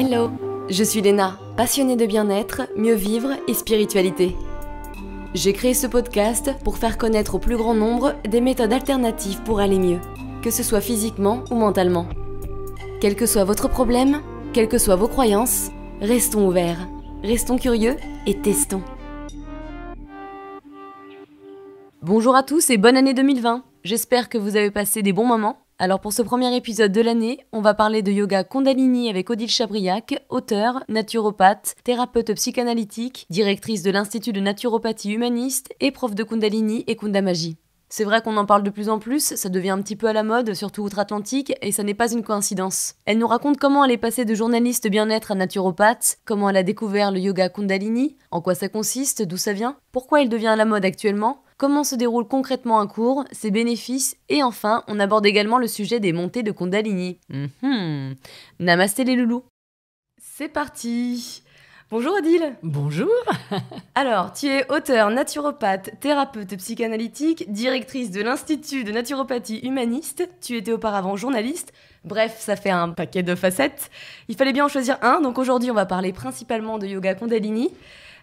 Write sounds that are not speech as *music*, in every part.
Hello, je suis Léna, passionnée de bien-être, mieux vivre et spiritualité. J'ai créé ce podcast pour faire connaître au plus grand nombre des méthodes alternatives pour aller mieux, que ce soit physiquement ou mentalement. Quel que soit votre problème, quelles que soient vos croyances, restons ouverts, restons curieux et testons. Bonjour à tous et bonne année 2020. J'espère que vous avez passé des bons moments alors pour ce premier épisode de l'année, on va parler de yoga Kundalini avec Odile Chabriac, auteur, naturopathe, thérapeute psychanalytique, directrice de l'Institut de naturopathie humaniste et prof de Kundalini et Kundamagie. C'est vrai qu'on en parle de plus en plus, ça devient un petit peu à la mode, surtout outre-Atlantique, et ça n'est pas une coïncidence. Elle nous raconte comment elle est passée de journaliste bien-être à naturopathe, comment elle a découvert le yoga Kundalini, en quoi ça consiste, d'où ça vient, pourquoi il devient à la mode actuellement, comment se déroule concrètement un cours, ses bénéfices, et enfin, on aborde également le sujet des montées de Kundalini. Mhm. Namaste les loulous C'est parti Bonjour Odile Bonjour *laughs* Alors, tu es auteur, naturopathe, thérapeute psychanalytique, directrice de l'Institut de naturopathie humaniste, tu étais auparavant journaliste, bref, ça fait un paquet de facettes. Il fallait bien en choisir un, donc aujourd'hui on va parler principalement de yoga Kundalini.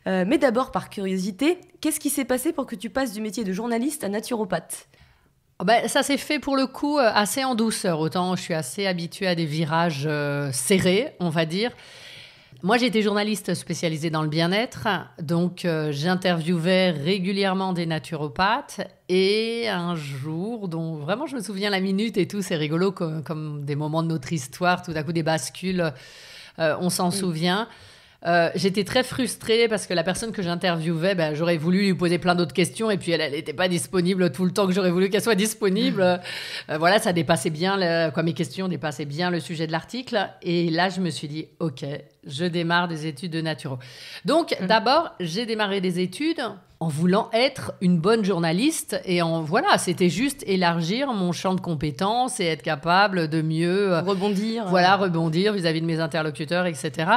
Euh, mais d'abord, par curiosité, qu'est-ce qui s'est passé pour que tu passes du métier de journaliste à naturopathe oh ben, ça s'est fait pour le coup euh, assez en douceur. Autant je suis assez habituée à des virages euh, serrés, on va dire. Moi, j'étais journaliste spécialisée dans le bien-être, donc j'interviewais régulièrement des naturopathes. Et un jour, dont vraiment je me souviens la minute et tout, c'est rigolo comme, des moments de notre histoire, tout à coup des bascules, on s'en mm. souvient. Euh, j'étais très frustrée parce que la personne que j'interviewais, ben, j'aurais voulu lui poser plein d'autres questions et puis elle n'était pas disponible tout le temps que j'aurais voulu qu'elle soit disponible. *laughs* Euh, voilà, ça dépassait bien, quoi, mes questions dépassaient bien le sujet de l'article. Et là, je me suis dit, OK, je démarre des études de naturo. Donc, mm. d'abord, j'ai démarré des études en voulant être une bonne journaliste et en voilà, c'était juste élargir mon champ de compétences et être capable de mieux euh, rebondir, voilà, rebondir vis à -vis de mes interlocuteurs, etc.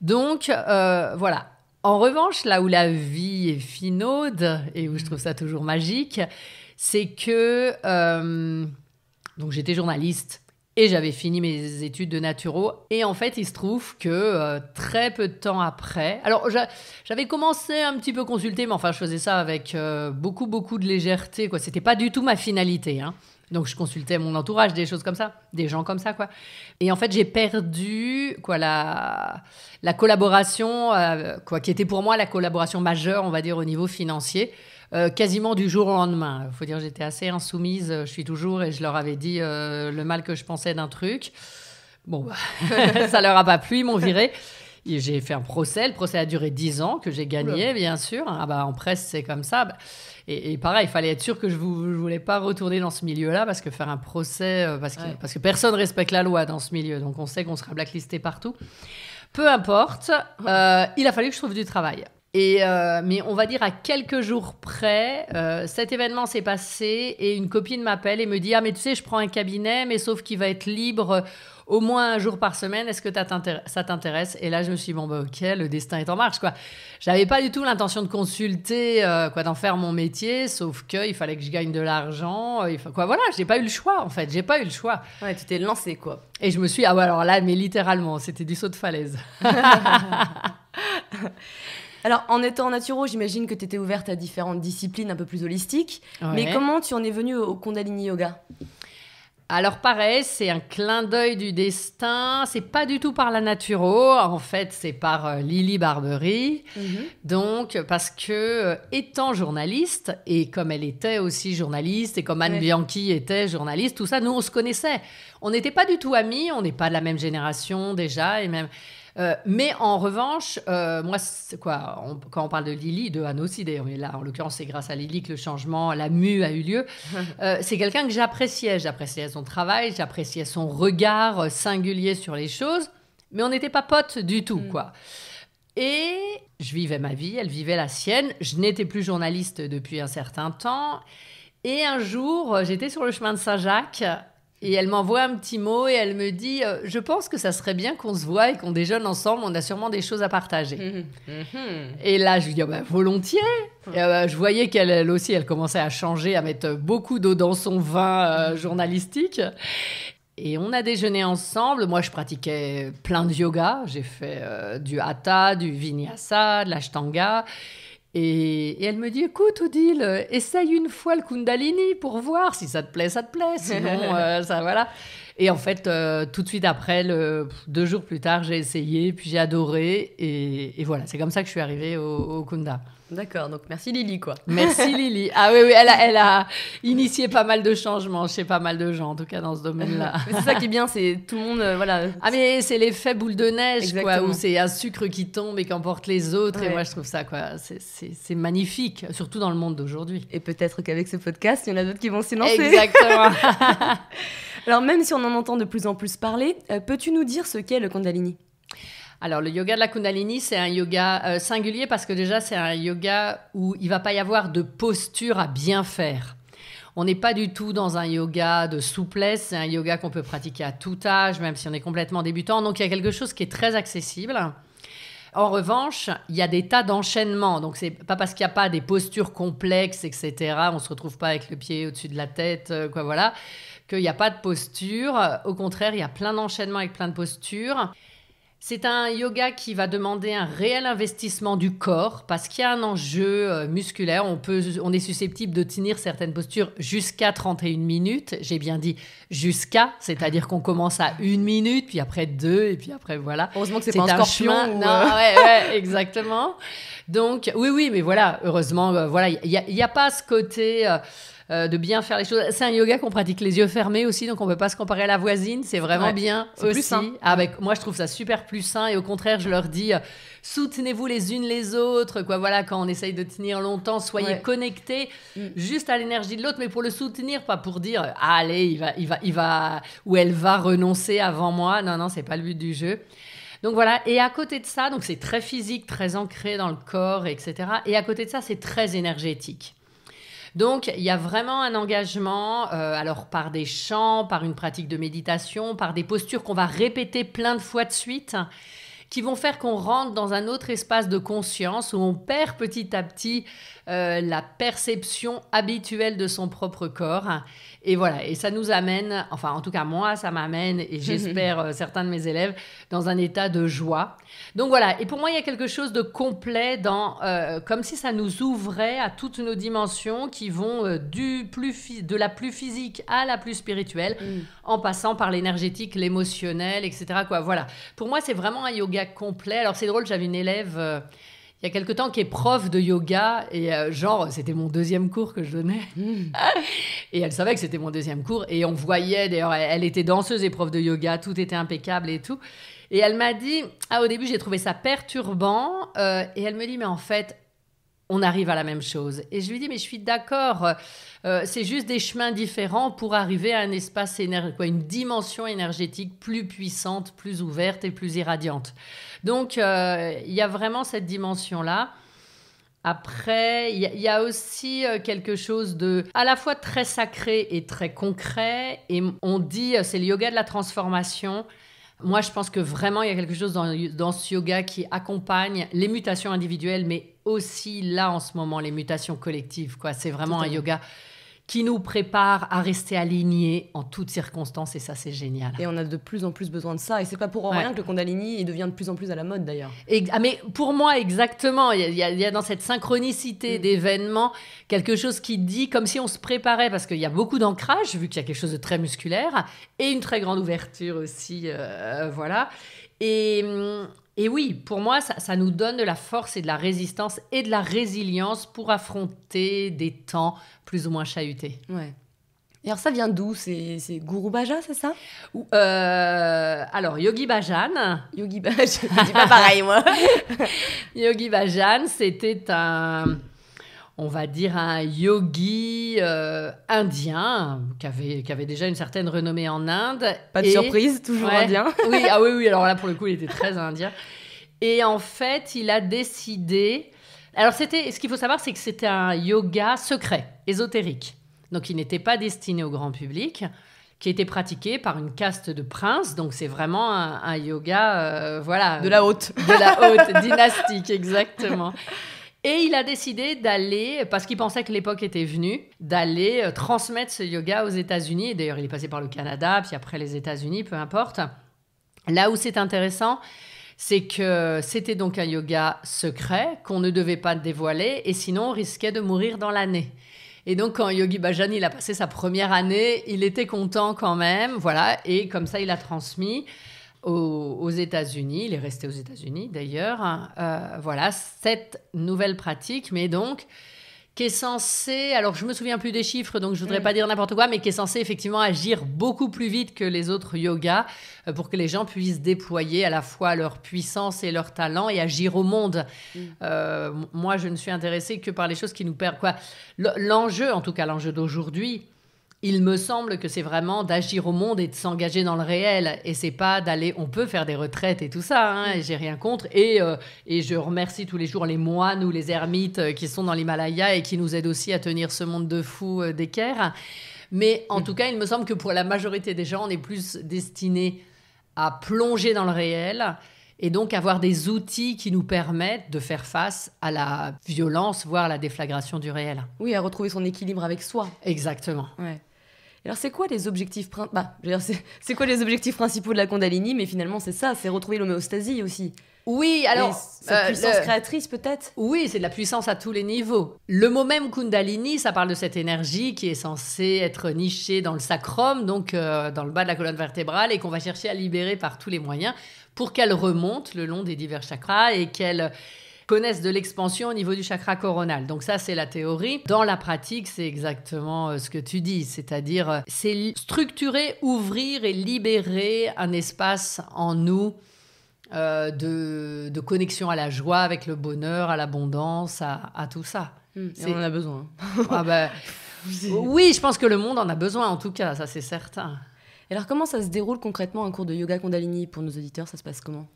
Donc euh, voilà. En revanche, là où la vie est finaude et où je trouve ça toujours magique, c'est que euh, donc j'étais journaliste et j'avais fini mes études de naturo. Et en fait, il se trouve que euh, très peu de temps après, alors j'avais commencé un petit peu consulter, mais enfin, je faisais ça avec beaucoup, beaucoup de légèreté. Quoi, c'était pas du tout ma finalité. Hein. Donc je consultais mon entourage, des choses comme ça, des gens comme ça quoi. Et en fait j'ai perdu quoi la la collaboration euh, quoi qui était pour moi la collaboration majeure on va dire au niveau financier. Euh, quasiment du jour au lendemain. Il faut dire j'étais assez insoumise, euh, je suis toujours, et je leur avais dit le mal que je pensais d'un truc. Bon, bah, *laughs* ça leur a pas plu, ils m'ont viré j'ai fait un procès. Le procès a duré 10 ans, que j'ai gagné, bien sûr. Ah bah, en presse, c'est comme ça. Bah, et, pareil, il fallait être sûr que je ne voulais pas retourner dans ce milieu-là, parce que faire un procès, euh, parce que, parce que personne ne respecte la loi dans ce milieu. Donc on sait qu'on sera blacklisté partout. Peu importe, euh, il a fallu que je trouve du travail. Et euh, mais on va dire à quelques jours près, cet événement s'est passé et une copine m'appelle et me dit ah mais tu sais je prends un cabinet mais sauf qu'il va être libre au moins un jour par semaine, est-ce que ça t'intéresse Et là, je me suis dit, bon, bah, ok, le destin est en marche, quoi. J'avais pas du tout l'intention de consulter, euh, quoi, d'en faire mon métier, sauf qu'il fallait que je gagne de l'argent. Voilà, euh, quoi, voilà, j'ai pas eu le choix, en fait. J'ai pas eu le choix. tu t'es lancé, quoi. Et je me suis, ah alors là, mais littéralement, c'était du saut de falaise. *laughs* *laughs* Alors, en étant naturo, j'imagine que tu étais ouverte à différentes disciplines un peu plus holistiques. Mais comment tu en es venue au Kundalini Yoga alors pareil, c'est un clin d'œil du destin, c'est pas du tout par la naturo, en fait c'est par euh, Lily Barbery. Mhm. Donc parce que euh, étant journaliste et comme elle était aussi journaliste et comme Anne Bianchi était journaliste, tout ça nous on se connaissait. On n'était pas du tout amis, on n'est pas de la même génération déjà et même euh, mais en revanche, euh, moi, quoi, quand on parle de Lily, de Anne aussi d'ailleurs, là, en l'occurrence, c'est grâce à Lily que le changement, la mue a eu lieu. *laughs* Euh, c'est quelqu'un que j'appréciais. J'appréciais son travail, j'appréciais son regard singulier sur les choses, mais on n'était pas potes du tout, mm. quoi. Et je vivais ma vie, elle vivait la sienne. Je n'étais plus journaliste depuis un certain temps. Et un jour, j'étais sur le chemin de Saint-Jacques et elle m'envoie un petit mot et elle me dit euh, Je pense que ça serait bien qu'on se voit et qu'on déjeune ensemble, on a sûrement des choses à partager. Hum, hum, hum. Et là, je lui dis oh, ben, Volontiers euh, Je voyais qu'elle aussi, elle commençait à changer, à mettre beaucoup d'eau dans son vin euh, journalistique. Et on a déjeuné ensemble. Moi, je pratiquais plein de yoga. J'ai fait du hatha, du vinyasa, de l'ashtanga. Et, elle me dit, écoute Odile, essaye une fois le Kundalini pour voir si ça te plaît, ça te plaît, sinon *laughs* euh, ça voilà. Et en fait, euh, tout de suite après, deux jours plus tard, j'ai essayé, puis j'ai adoré, et, voilà, c'est comme ça que je suis arrivée au, au Kunda. D'accord, donc merci Lily, quoi. *laughs* Merci Lily. Ah oui, elle a, elle a initié pas mal de changements chez pas mal de gens, en tout cas dans ce domaine-là. *laughs* c'est ça qui est bien, c'est tout le monde, euh, voilà. Ah mais c'est l'effet boule de neige, quoi, où c'est un sucre qui tombe et qu'emporte les autres. Et moi, je trouve ça, quoi, c'est magnifique, surtout dans le monde d'aujourd'hui. Et peut-être qu'avec ce podcast, il y en a d'autres qui vont s'y lancer. Exactement. *laughs* Alors même si on en entend de plus en plus parler, euh, peux-tu nous dire ce qu'est le Kundalini alors le yoga de la Kundalini, c'est un yoga euh, singulier parce que déjà c'est un yoga où il ne va pas y avoir de posture à bien faire. On n'est pas du tout dans un yoga de souplesse, c'est un yoga qu'on peut pratiquer à tout âge, même si on est complètement débutant. Donc il y a quelque chose qui est très accessible. En revanche, il y a des tas d'enchaînements. Donc, n'est pas parce qu'il n'y a pas des postures complexes, etc. On ne se retrouve pas avec le pied au-dessus de la tête, euh, quoi, voilà, qu'il n'y a pas de posture. Au contraire, il y a plein d'enchaînements avec plein de postures. C'est un yoga qui va demander un réel investissement du corps parce qu'il y a un enjeu euh, musculaire. On, peut, on est susceptible de tenir certaines postures jusqu'à 31 minutes. J'ai bien dit jusqu'à, c'est-à-dire qu'on commence à une minute, puis après deux, et puis après voilà. Heureusement que c'est pas un scorpion. Chemin. Non, euh. ouais, *laughs* exactement. Donc oui, oui, mais voilà, heureusement, euh, voilà, il n'y a, pas ce côté. Euh, de bien faire les choses. C'est un yoga qu'on pratique les yeux fermés aussi, donc on ne peut pas se comparer à la voisine. C'est vraiment bien aussi. Avec, ah, ben, moi, je trouve ça super plus sain. Et au contraire, je leur dis, euh, soutenez-vous les unes les autres. Quoi, voilà, quand on essaye de tenir longtemps, soyez connectés mm. juste à l'énergie de l'autre, mais pour le soutenir, pas pour dire, ah, allez, il va, il va, va, ou elle va renoncer avant moi. Non, non, c'est pas le but du jeu. Donc voilà, et à côté de ça, donc c'est très physique, très ancré dans le corps, etc. Et à côté de ça, c'est très énergétique. Donc, il y a vraiment un engagement, euh, alors par des chants, par une pratique de méditation, par des postures qu'on va répéter plein de fois de suite qui vont faire qu'on rentre dans un autre espace de conscience où on perd petit à petit euh, la perception habituelle de son propre corps. Et voilà, et ça nous amène, enfin en tout cas moi, ça m'amène, et j'espère *laughs* euh, certains de mes élèves, dans un état de joie. Donc voilà, et pour moi, il y a quelque chose de complet dans, euh, comme si ça nous ouvrait à toutes nos dimensions qui vont du plus de la plus physique à la plus spirituelle, mm. en passant par l'énergétique, l'émotionnel, etc. Quoi. Voilà, pour moi, c'est vraiment un yoga complet. Alors c'est drôle, j'avais une élève il y a quelque temps qui est prof de yoga et euh, genre c'était mon deuxième cours que je donnais *laughs* hmm. *laughs* et elle savait que c'était mon deuxième cours et on voyait d'ailleurs elle, était danseuse et prof de yoga tout était impeccable et tout et elle m'a dit ah au début j'ai trouvé ça perturbant euh, et elle me dit mais en fait on arrive à la même chose. Et je lui dis, mais je suis d'accord, euh, c'est juste des chemins différents pour arriver à un espace, quoi, une dimension énergétique plus puissante, plus ouverte et plus irradiante. Donc, euh, il y a vraiment cette dimension-là. Après, il y, a aussi euh, quelque chose de à la fois très sacré et très concret. Et on dit, c'est le yoga de la transformation. Moi, je pense que vraiment, il y a quelque chose dans ce yoga qui accompagne les mutations individuelles, mais aussi là en ce moment, les mutations collectives. Quoi. C'est vraiment un yoga qui nous prépare à rester alignés en toutes circonstances et ça c'est génial. Et on a de plus en plus besoin de ça et c'est pas pour rien que le Kundalini il devient de plus en plus à la mode d'ailleurs. Ah, mais pour moi exactement, il y, a dans cette synchronicité mm. d'événements quelque chose qui dit comme si on se préparait parce qu'il y a beaucoup d'ancrage vu qu'il y a quelque chose de très musculaire et une très grande ouverture aussi, euh, voilà. Et, hum, et oui, pour moi, ça, nous donne de la force et de la résistance et de la résilience pour affronter des temps plus ou moins chahutés. Ouais. Et alors ça vient d'où C'est Guru baja c'est ça Ou, euh, Alors Yogi Bajan. Yogi Bajan, *laughs* pas pareil moi. *laughs* Yogi Bajan, c'était un, on va dire, un yogi euh, indien qui avait, déjà une certaine renommée en Inde. Pas de surprise, toujours indien. *laughs* oui, ah oui, alors là, pour le coup, il était très indien. Et en fait, il a décidé. Alors, c'était, ce qu'il faut savoir, c'est que c'était un yoga secret, ésotérique. Donc, il n'était pas destiné au grand public, qui était pratiqué par une caste de princes. Donc, c'est vraiment un, yoga, euh, voilà. De la haute. De la haute, dynastique, exactement. *laughs* Et il a décidé d'aller, parce qu'il pensait que l'époque était venue, d'aller euh, transmettre ce yoga aux États-Unis. D'ailleurs, il est passé par le Canada, puis après les États-Unis, peu importe. Là où c'est intéressant, c'est que c'était donc un yoga secret qu'on ne devait pas dévoiler, et sinon on risquait de mourir dans l'année. Et donc, quand Yogi Bhajan, il a passé sa première année, il était content quand même, voilà, et comme ça, il a transmis aux, États-Unis. Il est resté aux États-Unis d'ailleurs. Euh, voilà, cette nouvelle pratique, mais donc qui est censée, alors je me souviens plus des chiffres, donc je voudrais mm. pas dire n'importe quoi, mais qui est censée effectivement agir beaucoup plus vite que les autres yogas euh, pour que les gens puissent déployer à la fois leur puissance et leur talent et agir au monde. Mm. Euh, moi, je ne suis intéressée que par les choses qui nous perdent. Quoi L'enjeu, en tout cas l'enjeu d'aujourd'hui, il me semble que c'est vraiment d'agir au monde et de s'engager dans le réel. Et c'est pas d'aller. On peut faire des retraites et tout ça, hein, mm. et j'ai rien contre. Euh, et, je remercie tous les jours les moines ou les ermites euh, qui sont dans l'Himalaya et qui nous aident aussi à tenir ce monde de fous euh, d'équerre. Mais en mm. tout cas, il me semble que pour la majorité des gens, on est plus destiné à plonger dans le réel et donc avoir des outils qui nous permettent de faire face à la violence, voire à la déflagration du réel. Oui, à retrouver son équilibre avec soi. Exactement. Ouais. Alors c'est quoi les objectifs bah, c'est quoi les objectifs principaux de la Kundalini Mais finalement c'est ça, c'est retrouver l'homéostasie aussi. Oui, alors cette euh, puissance créatrice peut-être. Oui, c'est de la puissance à tous les niveaux. Le mot même Kundalini, ça parle de cette énergie qui est censée être nichée dans le sacrum, donc euh, dans le bas de la colonne vertébrale, et qu'on va chercher à libérer par tous les moyens pour qu'elle remonte le long des divers chakras et qu'elle connaissent de l'expansion au niveau du chakra coronal. Donc ça, c'est la théorie. Dans la pratique, c'est exactement euh, ce que tu dis, c'est-à-dire euh, c'est structurer, ouvrir et libérer un espace en nous euh, de, connexion à la joie, avec le bonheur, à l'abondance, à, tout ça. Hmm. on en a besoin. Ah ben, *laughs* oui, je pense que le monde en a besoin, en tout cas, ça c'est certain alors, comment ça se déroule concrètement un cours de yoga Kundalini pour nos auditeurs Ça se passe comment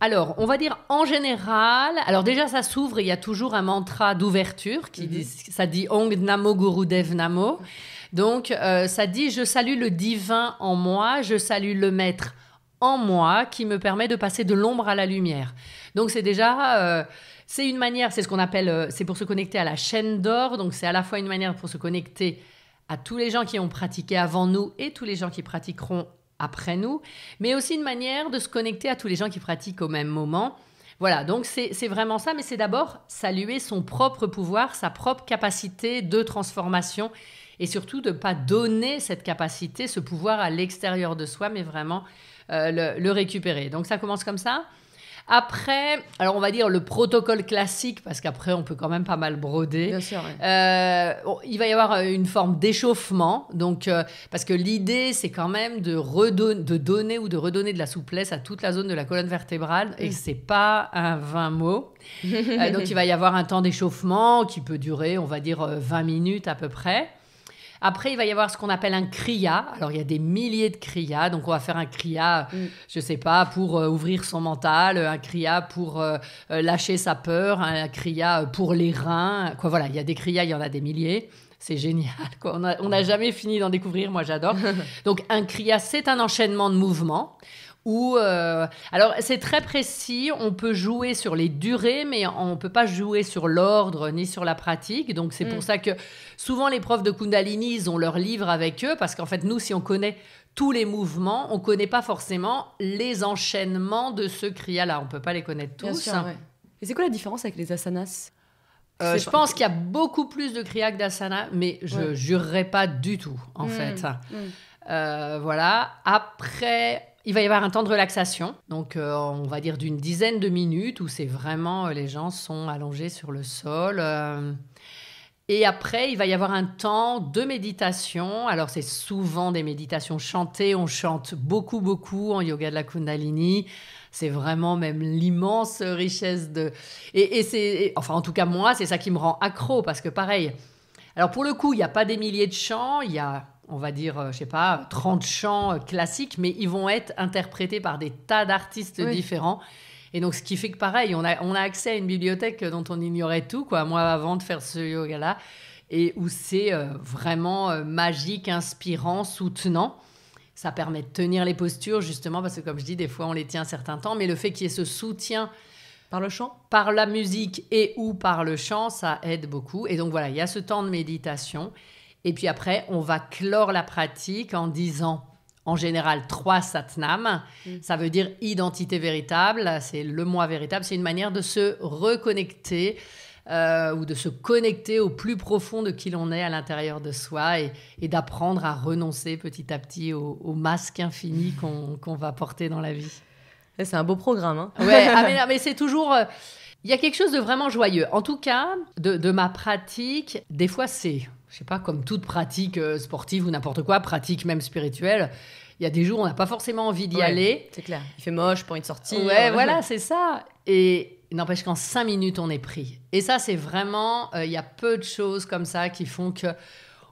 Alors, on va dire en général. Alors, déjà, ça s'ouvre. Il y a toujours un mantra d'ouverture qui mhm. ça dit Ong Namo Guru Dev Namo. Donc, euh, ça dit Je salue le divin en moi, je salue le maître en moi qui me permet de passer de l'ombre à la lumière. Donc, c'est déjà. Euh, c'est une manière, c'est ce qu'on appelle, euh, c'est pour se connecter à la chaîne d'or, donc c'est à la fois une manière pour se connecter à tous les gens qui ont pratiqué avant nous et tous les gens qui pratiqueront après nous, mais aussi une manière de se connecter à tous les gens qui pratiquent au même moment. Voilà, donc c'est vraiment ça, mais c'est d'abord saluer son propre pouvoir, sa propre capacité de transformation, et surtout de ne pas donner cette capacité, ce pouvoir à l'extérieur de soi, mais vraiment euh, le récupérer. Donc ça commence comme ça. Après, alors on va dire le protocole classique, parce qu'après on peut quand même pas mal broder. Euh, il va y avoir euh, une forme d'échauffement, donc euh, parce que l'idée c'est quand même de redonner, donner ou de redonner de la souplesse à toute la zone de la colonne vertébrale, et ce n'est pas un vingt mots. *laughs* donc il va y avoir un temps d'échauffement qui peut durer, on va dire 20 minutes à peu près. Après, il va y avoir ce qu'on appelle un kriya. Alors, il y a des milliers de kriyas. Donc, on va faire un kriya, je mm. je sais pas, pour euh, ouvrir son mental, un kriya pour euh, euh, lâcher sa peur, un kriya pour les reins. Quoi, voilà, il y a des kriyas, il y en a des milliers. C'est génial. On n'a jamais fini d'en découvrir. Moi, j'adore. *laughs* Donc, un kriya, c'est un enchaînement de mouvements. Ou euh, alors c'est très précis, on peut jouer sur les durées, mais on peut pas jouer sur l'ordre ni sur la pratique. Donc c'est pour mm. ça que souvent les profs de Kundalini, ils ont leur livre avec eux, parce qu'en fait nous, si on connaît tous les mouvements, on connaît pas forcément les enchaînements de ce kriya-là. On peut pas les connaître tous. Et c'est quoi la différence avec les asanas euh, je pense qu'il y a beaucoup plus de kriya que d'asana, mais je ne jurerai pas du tout, en mm. fait. Mm. Euh, voilà. Après, il va y avoir un temps de relaxation, donc euh, on va dire d'une dizaine de minutes où c'est vraiment euh, les gens sont allongés sur le sol. Euh. et après, il va y avoir un temps de méditation. Alors, c'est souvent des méditations chantées. On chante beaucoup, beaucoup en yoga de la Kundalini. C'est vraiment même l'immense richesse de. Et, c'est. Enfin, en tout cas, moi, c'est ça qui me rend accro parce que, pareil. Alors, pour le coup, il n'y a pas des milliers de chants. Il y a on va dire, euh, je sais pas, 30 chants euh, classiques, mais ils vont être interprétés par des tas d'artistes différents. Et donc, ce qui fait que pareil, on a, accès à une bibliothèque dont on ignorait tout, Moi, avant de faire ce yoga-là, et où c'est euh, vraiment magique, inspirant, soutenant. Ça permet de tenir les postures, justement, parce que comme je dis, des fois, on les tient certains temps, mais le fait qu'il y ait ce soutien par le chant Par la musique et ou par le chant, ça aide beaucoup. Et donc voilà, il y a ce temps de méditation. Et puis après, on va clore la pratique en disant en général trois satnam. Mm. Ça veut dire identité véritable, c'est le moi véritable, c'est une manière de se reconnecter euh, ou de se connecter au plus profond de qui l'on est à l'intérieur de soi et, d'apprendre à renoncer petit à petit au, masques masque infini *laughs* qu'on va porter dans la vie. Eh, c'est un beau programme. Hein ouais, ah, *laughs* ah, mais, c'est toujours... Euh, il y a quelque chose de vraiment joyeux. En tout cas, de, de ma pratique, des fois c'est je sais pas, comme toute pratique euh, sportive ou n'importe quoi, pratique même spirituelle, il y a des jours où on n'a pas forcément envie d'y aller. C'est clair. Il fait moche, pas envie de sortir. Ouais, euh, voilà, *laughs* c'est ça. Et n'empêche qu'en cinq minutes, on est pris. Et ça, c'est vraiment, euh, il y a peu de choses comme ça qui font que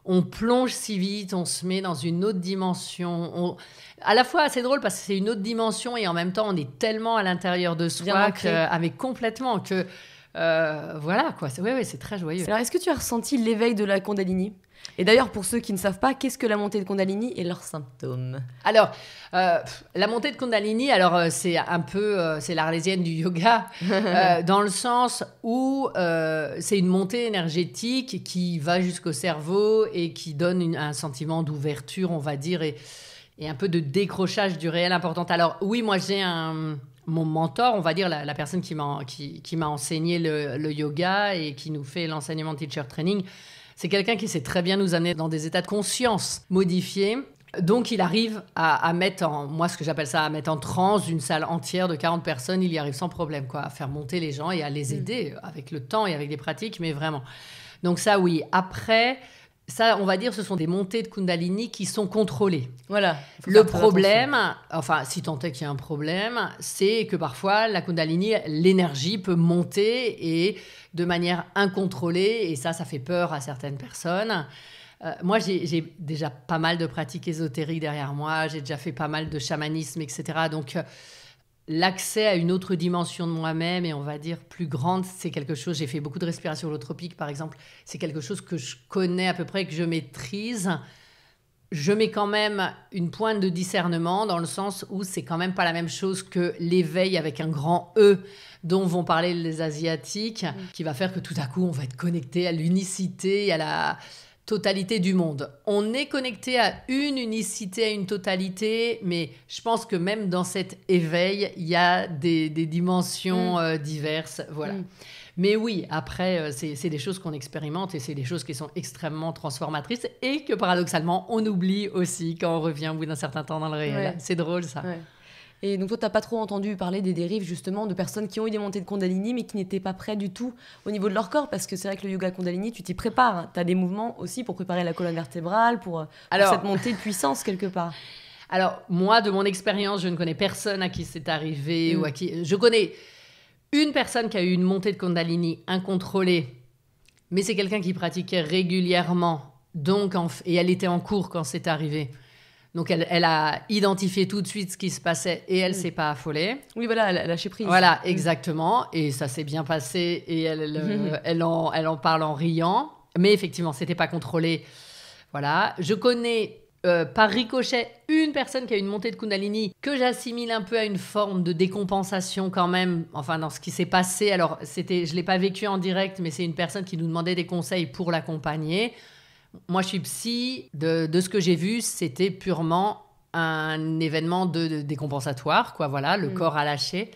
on plonge si vite, on se met dans une autre dimension. À la fois, c'est drôle parce que c'est une autre dimension et en même temps, on est tellement à l'intérieur de soi mais complètement que euh, voilà, quoi. C'est très joyeux. Alors, est-ce que tu as ressenti l'éveil de la condalini Et d'ailleurs, pour ceux qui ne savent pas, qu'est-ce que la montée de condalini et leurs symptômes Alors, euh, la montée de condalini alors euh, c'est un peu, c'est l'arlésienne du yoga, *laughs* dans le sens où c'est une montée énergétique qui va jusqu'au cerveau et qui donne un sentiment d'ouverture, on va dire, et, et un peu de décrochage du réel important. Alors oui, moi j'ai un mon mentor, on va dire la, personne qui m'a enseigné le, yoga et qui nous fait l'enseignement teacher training, c'est quelqu'un qui sait très bien nous amener dans des états de conscience modifiés. Donc il arrive à, mettre en, moi ce que j'appelle ça, à mettre en transe une salle entière de 40 personnes, il y arrive sans problème, quoi, à faire monter les gens et à les mm. aider avec le temps et avec des pratiques, mais vraiment. Donc ça oui, après ça, on va dire, ce sont des montées de Kundalini qui sont contrôlées. Voilà. Le problème, enfin, si tant est qu'il y a un problème, c'est que parfois, la Kundalini, l'énergie peut monter et de manière incontrôlée, et ça, ça fait peur à certaines personnes. Euh, moi, j'ai déjà pas mal de pratiques ésotériques derrière moi, j'ai déjà fait pas mal de chamanisme, etc. Donc. Euh, l'accès à une autre dimension de moi-même et on va dire plus grande, c'est quelque chose, j'ai fait beaucoup de respiration holotropique par exemple, c'est quelque chose que je connais à peu près, que je maîtrise. Je mets quand même une pointe de discernement dans le sens où c'est quand même pas la même chose que l'éveil avec un grand E dont vont parler les Asiatiques, mm. qui va faire que tout à coup on va être connecté à l'unicité, à la, totalité du monde. On est connecté à une unicité, à une totalité, mais je pense que même dans cet éveil, il y a des, dimensions mm. euh, diverses. Voilà. Mm. Mais oui, après, euh, c'est des choses qu'on expérimente et c'est des choses qui sont extrêmement transformatrices et que paradoxalement, on oublie aussi quand on revient au bout d'un certain temps dans le réel. C'est drôle ça. Et donc toi, t'as pas trop entendu parler des dérives justement de personnes qui ont eu des montées de Kundalini mais qui n'étaient pas prêts du tout au niveau de leur corps parce que c'est vrai que le yoga Kundalini, tu t'y prépares. Tu as des mouvements aussi pour préparer la colonne vertébrale, pour, euh, cette montée de puissance quelque part. *laughs* Alors, moi, de mon expérience, je ne connais personne à qui c'est arrivé mm. ou à qui. Je connais une personne qui a eu une montée de Kundalini incontrôlée, mais c'est quelqu'un qui pratiquait régulièrement. Donc, et elle était en cours quand c'est arrivé. Donc elle, a identifié tout de suite ce qui se passait et elle ne mm. s'est pas affolée. Oui, voilà, elle a lâché prise. Voilà, mm. exactement. Et ça s'est bien passé et mm-hmm. euh, elle, en, elle en parle en riant. Mais effectivement, c'était pas contrôlé. Voilà. Je connais euh, par ricochet une personne qui a une montée de Kundalini que j'assimile un peu à une forme de décompensation quand même, enfin dans ce qui s'est passé. Alors c'était, je l'ai pas vécu en direct, mais c'est une personne qui nous demandait des conseils pour l'accompagner. Moi, je suis psy. De, ce que j'ai vu, c'était purement un événement de, décompensatoire. Quoi, voilà, le mm. corps a lâché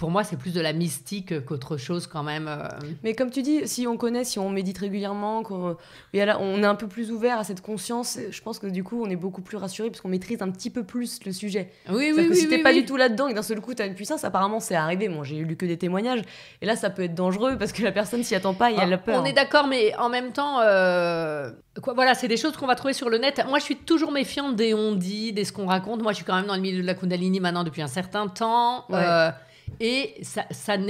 pour moi, c'est plus de la mystique qu'autre chose quand même. Euh. Mais comme tu dis, si on connaît, si on médite régulièrement, on, est un peu plus ouvert à cette conscience, je pense que du coup, on est beaucoup plus rassuré parce qu'on maîtrise un petit peu plus le sujet. Oui, oui, que oui, Si t'es pas du tout là-dedans et d'un seul coup, t'as une puissance, apparemment, c'est arrivé. Moi, j'ai lu que des témoignages. Et là, ça peut être dangereux parce que la personne s'y attend pas et elle a ah, peur. On est d'accord, mais en même temps, euh, Quoi, voilà, c'est des choses qu'on va trouver sur le net. Moi, je suis toujours méfiante des on-dit, des ce qu'on raconte. Moi, je suis quand même dans le milieu de la Kundalini maintenant depuis un certain temps. Euh, et ça, ça euh,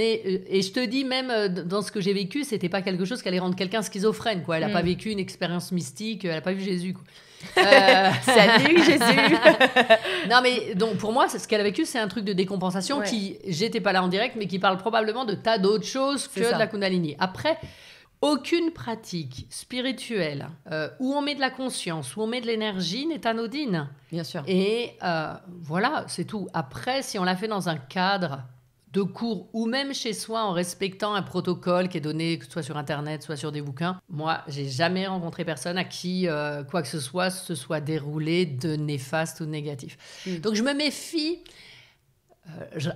Et je te dis, même euh, dans ce que j'ai vécu, c'était pas quelque chose qui allait rendre quelqu'un schizophrène. Quoi. Elle n'a mm. pas vécu une expérience mystique, euh, elle n'a pas vu Jésus. Quoi. *laughs* Euh... Salut Jésus *laughs* Non, mais donc pour moi, ce qu'elle a vécu, c'est un truc de décompensation qui, qui, j'étais pas là en direct, mais qui parle probablement de tas d'autres choses que de la Kundalini. Après. Aucune pratique spirituelle où on met de la conscience, où on met de l'énergie n'est anodine. Bien sûr. Et voilà, c'est tout. Après, si on l'a fait dans un cadre de cours ou même chez soi en respectant un protocole qui est donné, que ce soit sur Internet, soit sur des bouquins. Moi, j'ai jamais rencontré personne à qui euh, quoi que ce soit se soit déroulé de néfaste ou négatif. Hmm. Donc je me méfie. Euh,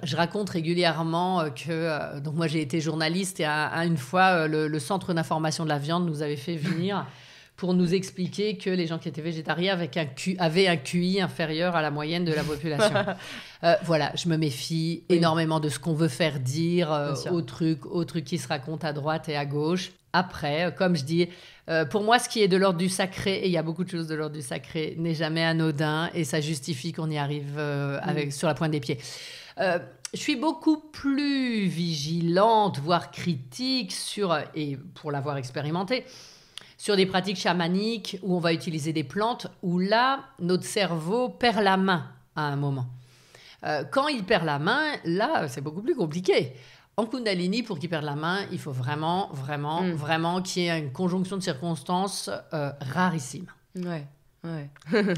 je, raconte régulièrement euh, que donc moi j'ai été journaliste et à, une fois le, centre d'information de la viande nous avait fait venir *laughs* pour nous expliquer que les gens qui étaient végétariens avaient un QI inférieur à la moyenne de la population. *laughs* Euh, voilà, je me méfie énormément de ce qu'on veut faire dire euh, au aux trucs, truc qui se racontent à droite et à gauche. Après, euh, comme je dis, pour moi, ce qui est de l'ordre du sacré, et il y a beaucoup de choses de l'ordre du sacré, n'est jamais anodin et ça justifie qu'on y arrive avec, mm. sur la pointe des pieds. Je suis beaucoup plus vigilante, voire critique sur, et pour l'avoir expérimenté, sur des pratiques chamaniques où on va utiliser des plantes, où là, notre cerveau perd la main à un moment. Euh, quand il perd la main, là, c'est beaucoup plus compliqué. En Kundalini, pour qu'il perde la main, il faut vraiment, vraiment, mm. vraiment qu'il y ait une conjonction de circonstances euh, rarissime. Ouais, ouais. *laughs*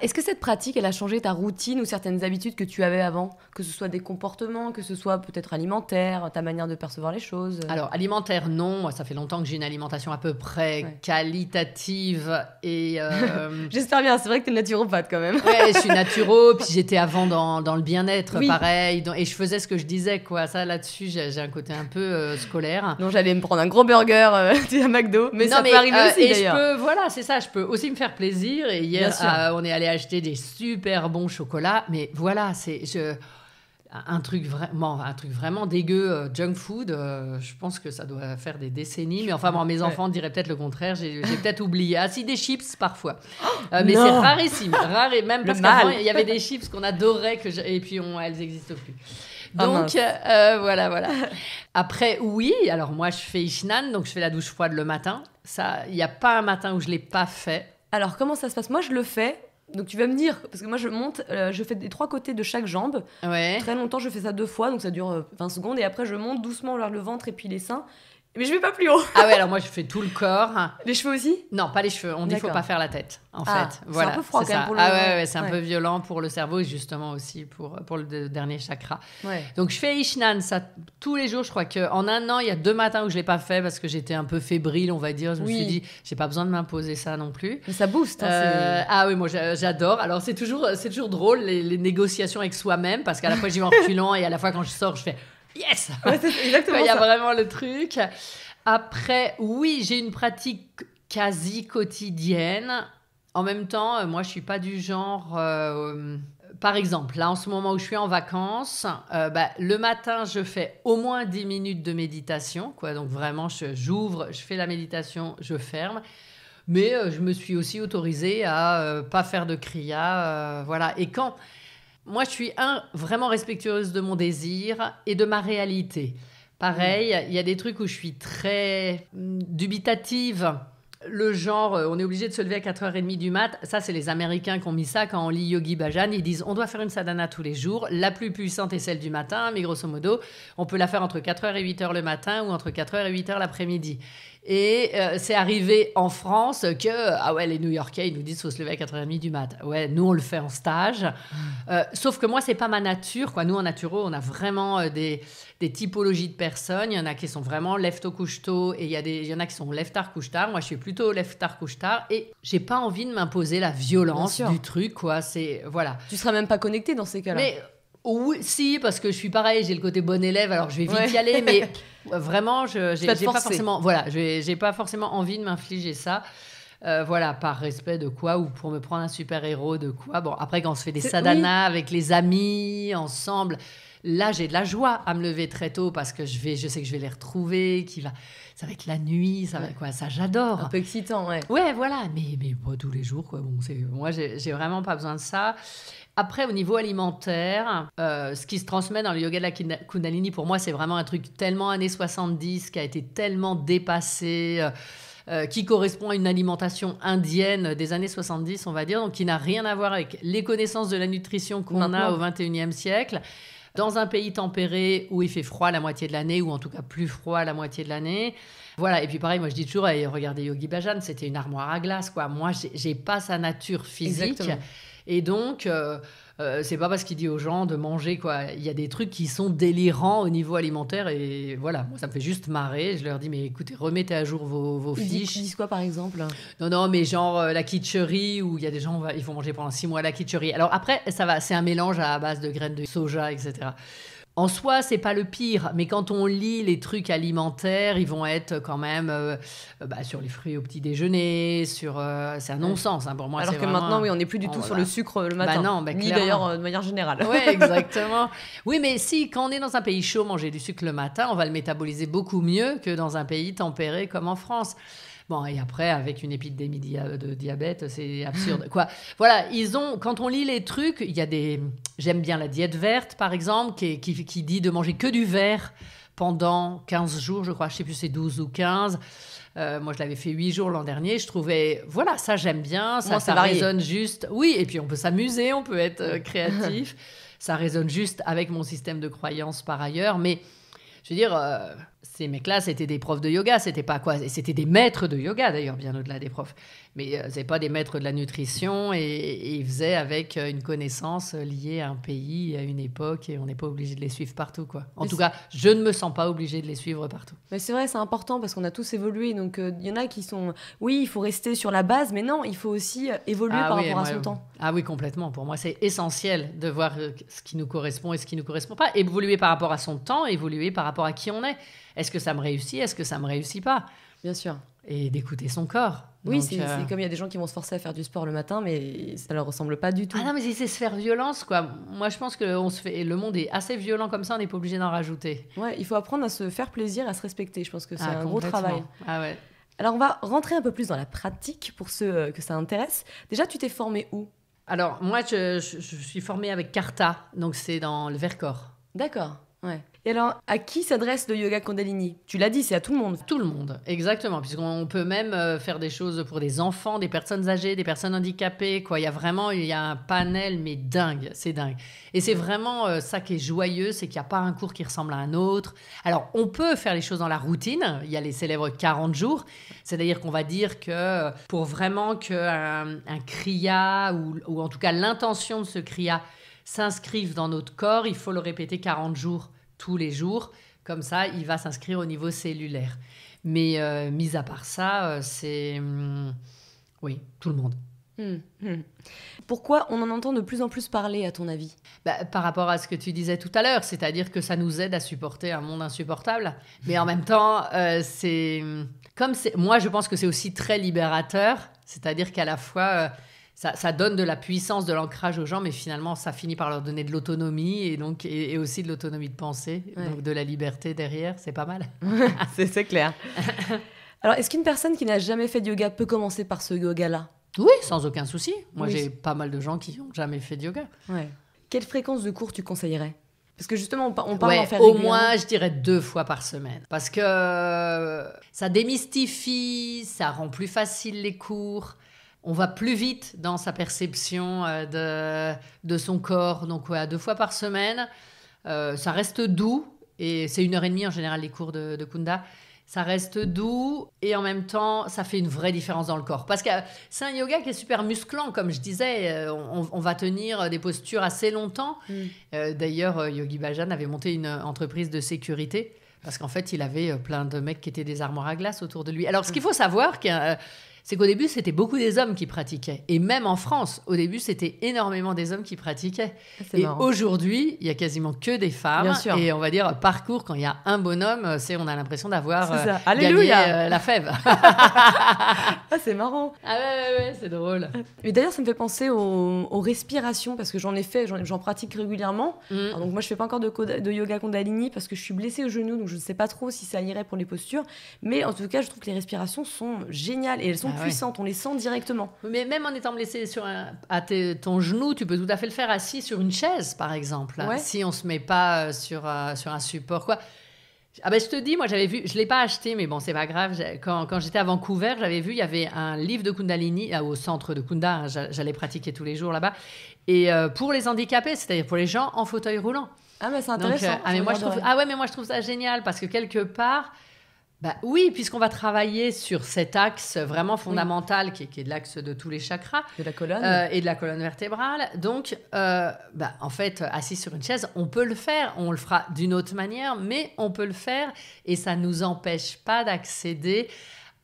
Est-ce que cette pratique, elle a changé ta routine ou certaines habitudes que tu avais avant Que ce soit des comportements, que ce soit peut-être alimentaire, ta manière de percevoir les choses Alors, alimentaire, non. ça fait longtemps que j'ai une alimentation à peu près qualitative et... Euh, *laughs* J'espère bien, c'est vrai que tu es naturopathe quand même. ouais, je suis naturo, *laughs* puis j'étais avant dans, le bien-être, pareil. Et je faisais ce que je disais, quoi. Ça, là-dessus, j'ai un côté un peu euh, scolaire. Non, j'allais me prendre un gros burger euh, *laughs* à McDo, mais ça peut arriver aussi, et je peux, voilà, c'est ça, je peux aussi me faire plaisir. Et hier, on est aller acheter des super bons chocolats. Mais voilà, c'est un, truc vraiment, un truc vraiment dégueu, euh, junk food. Euh, je pense que ça doit faire des décennies. Mais enfin, bon, mes enfants diraient peut-être le contraire. J'ai, peut-être oublié. Ah, si, des chips parfois. Oh, euh, mais c'est rarissime. Rare, et même parce qu'avant, il y avait des chips qu'on adorait que et puis elles n'existent plus. Ah, donc, voilà, voilà. Après, oui, alors moi, je fais Ishnan, donc je fais la douche froide le matin. Ça, il n'y a pas un matin où je ne l'ai pas fait. Alors, comment ça se passe Moi, je le fais donc tu vas me dire, parce que moi je monte, euh, je fais des trois côtés de chaque jambe. Très longtemps, je fais ça deux fois, donc ça dure 20 euh, secondes. Et après, je monte doucement vers le ventre et puis les seins. Mais je vais pas plus haut. ah ouais, alors moi je fais tout le corps. Les cheveux aussi Non, pas les cheveux. On dit faut pas faire la tête, en ah, fait. Voilà, c'est un peu froid pour le... Ah ouais, c'est un peu violent pour le cerveau et justement aussi pour, pour le dernier chakra. Ouais. Donc je fais Ishnan ça tous les jours. Je crois qu'en un an, il y a deux matins où je l'ai pas fait parce que j'étais un peu fébrile, on va dire. Je me suis dit, j'ai pas besoin de m'imposer ça non plus. Mais ça booste. Hein, euh, ah oui, moi j'adore. Alors c'est toujours, toujours drôle les, négociations avec soi-même parce qu'à la fois j'y vais en reculant et à la fois quand je sors, je fais yes Il y a vraiment le truc. Après, oui, j'ai une pratique quasi quotidienne. En même temps, euh, moi, je suis pas du genre. Euh, par exemple, là, en ce moment où je suis en vacances, euh, bah, le matin, je fais au moins 10 minutes de méditation. Quoi. Donc, vraiment, j'ouvre, je, fais la méditation, je ferme. Mais je me suis aussi autorisée à pas faire de kriya. voilà. Et quand moi, je suis un, vraiment respectueuse de mon désir et de ma réalité. Pareil, mm. il y a des trucs où je suis très mm, dubitative. Le genre, euh, on est obligé de se lever à 4h30 du mat. Ça, c'est les Américains qui ont mis ça quand on lit Yogi Bhajan. Ils disent on doit faire une sadhana tous les jours. La plus puissante est celle du matin, mais grosso modo, on peut la faire entre 4h et 8h le matin ou entre 4h et 8h l'après-midi. Et euh, c'est arrivé en France que, ah ouais, les New-Yorkais, ils nous disent faut se lever à 4h30 du mat. Ouais, nous, on le fait en stage. Mmh. Euh, sauf que moi, c'est pas ma nature. Quoi. Nous, en naturo, on a vraiment euh, des, des typologies de personnes. Il y en a qui sont vraiment left coucheto couche-tôt. Et il y, a y en a qui sont left tard couche-tard. Moi, je suis plutôt left tard couche-tard. Et j'ai pas envie de m'imposer la violence du truc, quoi. C'est, voilà. Tu seras même pas connecté dans ces cas-là. Oui, si, parce que je suis pareil, j'ai le côté bon élève, alors je vais vite y aller, mais *laughs* vraiment, je j'ai pas forcément, voilà, j'ai pas forcément envie de m'infliger ça. Euh, voilà, par respect de quoi ou pour me prendre un super héros de quoi. Bon, après quand on se fait des sadanas avec les amis ensemble, là j'ai de la joie à me lever très tôt parce que je vais, je sais que je vais les retrouver, qui va, ça va être la nuit, ça va quoi, ça j'adore. Un peu excitant, ouais. Ouais, voilà, mais mais tous les jours quoi. Bon, c'est moi j'ai vraiment pas besoin de ça. Après, au niveau alimentaire, euh, ce qui se transmet dans le yoga de la Kundalini, pour moi, c'est vraiment un truc tellement années 70 qui a été tellement dépassé. Euh, euh, qui correspond à une alimentation indienne des années 70, on va dire, donc qui n'a rien à voir avec les connaissances de la nutrition qu'on a au 21e siècle. Dans un pays tempéré où il fait froid la moitié de l'année, ou en tout cas plus froid la moitié de l'année. Voilà, et puis pareil, moi je dis toujours, regardez Yogi Bhajan, c'était une armoire à glace, quoi. Moi, j'ai pas sa nature physique. Et donc, euh, euh, c'est pas parce qu'il dit aux gens de manger, quoi. Il y a des trucs qui sont délirants au niveau alimentaire. Et voilà, moi, ça me fait juste marrer. Je leur dis, mais écoutez, remettez à jour vos, fiches. Ils disent quoi, par exemple Non, non, mais genre euh, la kitcherie, où il y a des gens, ils vont manger pendant six mois la kitcherie. Alors après, ça va, c'est un mélange à base de graines de soja, etc. En soi, c'est pas le pire, mais quand on lit les trucs alimentaires, ils vont être quand même euh, euh, bah, sur les fruits au petit déjeuner, sur euh, c'est un non-sens hein, pour moi. Alors que maintenant, oui, on n'est plus du oh, tout sur le sucre le bah matin, bah, ni d'ailleurs de manière générale. Oui, *laughs* exactement. oui, mais si quand on est dans un pays chaud, manger du sucre le matin, on va le métaboliser beaucoup mieux que dans un pays tempéré comme en France. Bon, et après, avec une épidémie de diabète, c'est absurde. *laughs* quoi. Voilà, ils ont, quand on lit les trucs, il y a des. J'aime bien la diète verte, par exemple, qui, qui, dit de manger que du vert pendant 15 jours, je crois, je sais plus, c'est 12 ou 15. Euh, moi, je l'avais fait 8 jours l'an dernier. Je trouvais, voilà, ça j'aime bien, ça, ça, résonne juste. Oui, et puis on peut s'amuser, on peut être euh, créatif. *laughs* ça résonne juste avec mon système de croyance par ailleurs. Mais je veux dire, euh, ces mecs-là, c'était des profs de yoga, c'était pas quoi, c'était des maîtres de yoga d'ailleurs, bien au-delà des profs. Mais ce euh, c'est pas des maîtres de la nutrition et, ils faisaient avec euh, une connaissance euh, liée à un pays, à une époque, et on n'est pas obligé de les suivre partout, quoi. En tout cas, je ne me sens pas obligé de les suivre partout. Mais c'est vrai, c'est important parce qu'on a tous évolué, donc il y en a qui sont, oui, il faut rester sur la base, mais non, il faut aussi évoluer ah par rapport à son temps. Ah oui, complètement. Pour moi, c'est essentiel de voir ce qui nous correspond et ce qui nous correspond pas, évoluer par rapport à son temps, évoluer par rapport à qui on est. Est-ce que ça me réussit Est-ce que ça me réussit pas Bien sûr. Et d'écouter son corps. Oui, euh, c'est comme il y a des gens qui vont se forcer à faire du sport le matin, mais ça leur ressemble pas du tout. Ah non, mais c'est se faire violence, quoi. Moi, je pense que se fait... le monde est assez violent comme ça, on n'est pas obligé d'en rajouter. Ouais, il faut apprendre à se faire plaisir, à se respecter. Je pense que c'est ah, un gros travail. Ah ouais. Alors, on va rentrer un peu plus dans la pratique pour ceux euh, que ça intéresse. Déjà, tu t'es formé où Alors, moi, je, suis formée avec Carta, donc c'est dans le Vercors. D'accord, ouais. Et alors, à qui s'adresse le yoga Kundalini Tu l'as dit, c'est à tout le monde. Tout le monde, exactement. Puisqu'on peut même euh, faire des choses pour des enfants, des personnes âgées, des personnes handicapées. Quoi. Il y a vraiment il y a un panel, mais dingue, c'est dingue. Et c'est vraiment euh, ça qui est joyeux, c'est qu'il n'y a pas un cours qui ressemble à un autre. Alors, on peut faire les choses dans la routine. Il y a les célèbres 40 jours. C'est-à-dire qu'on va dire que pour vraiment qu'un un kriya, ou, ou en tout cas l'intention de ce kriya, s'inscrive dans notre corps, il faut le répéter 40 jours tous les jours. Comme ça, il va s'inscrire au niveau cellulaire. Mais euh, mis à part ça, euh, c'est. Hum, oui, tout le monde. Hum, hum. Pourquoi on en entend de plus en plus parler, à ton avis bah, Par rapport à ce que tu disais tout à l'heure, c'est-à-dire que ça nous aide à supporter un monde insupportable. Mais en même temps, euh, c'est. Comme c'est. Moi, je pense que c'est aussi très libérateur, c'est-à-dire qu'à la fois ça, donne de la puissance, de l'ancrage aux gens, mais finalement, ça finit par leur donner de l'autonomie et donc et, aussi de l'autonomie de pensée, donc de la liberté derrière. C'est pas mal. *laughs* c'est clair. *laughs* Alors, est-ce qu'une personne qui n'a jamais fait de yoga peut commencer par ce yoga-là Oui, sans aucun souci. Moi, j'ai pas mal de gens qui n'ont jamais fait de yoga. Quelle fréquence de cours tu conseillerais parce que justement, on, parle faire Au moins, je dirais deux fois par semaine. Parce que euh, ça démystifie, ça rend plus facile les cours on va plus vite dans sa perception euh, de, son corps. Donc, ouais, deux fois par semaine, euh, ça reste doux. Et c'est une heure et demie en général les cours de, Kunda. Ça reste doux et en même temps, ça fait une vraie différence dans le corps. Parce que c'est un yoga qui est super musclant, comme je disais. Euh, on, va tenir des postures assez longtemps. Mm. D'ailleurs, Yogi Bhajan avait monté une entreprise de sécurité parce qu'en fait, il avait plein de mecs qui étaient des armoires à glace autour de lui. Alors, ce mm. qu'il faut savoir, que c'est qu'au début, c'était beaucoup des hommes qui pratiquaient. Et même en France, au début, c'était énormément des hommes qui pratiquaient. Ah, et aujourd'hui, il y a quasiment que des femmes. Et on va dire, parcours, quand il y a un bonhomme, c'est on a l'impression d'avoir euh, euh, la fève. *laughs* Ah, c'est marrant. Ah ouais, ouais, ouais c'est drôle. Mais d'ailleurs, ça me fait penser aux, respirations, parce que j'en ai fait, j'en pratique régulièrement. Mm. donc moi, je fais pas encore de, de yoga kundalini parce que je suis blessée au genou, donc je ne sais pas trop si ça irait pour les postures. Mais en tout cas, je trouve que les respirations sont géniales et elles sont on les sent directement. Mais même en étant blessé sur à ton genou, tu peux tout à fait le faire assis sur une chaise, par exemple, si on se met pas euh, sur, euh, sur un support, quoi. Ah ben je te dis, moi j'avais vu, je l'ai pas acheté, mais bon c'est pas grave. Quand, j'étais à Vancouver, j'avais vu, il y avait un livre de Kundalini euh, au centre de Kunda, hein, j'allais pratiquer tous les jours là-bas, et pour les handicapés, c'est-à-dire pour les gens en fauteuil roulant. Ah mais c'est intéressant. ah, mais ah ouais, mais moi je trouve ça génial parce que quelque part, bah oui, puisqu'on va travailler sur cet axe vraiment fondamental qui, est, de l'axe de tous les chakras. De la colonne. Euh, et de la colonne vertébrale. Donc, euh, bah, en fait, assis sur une chaise, on peut le faire. On le fera d'une autre manière, mais on peut le faire. Et ça ne nous empêche pas d'accéder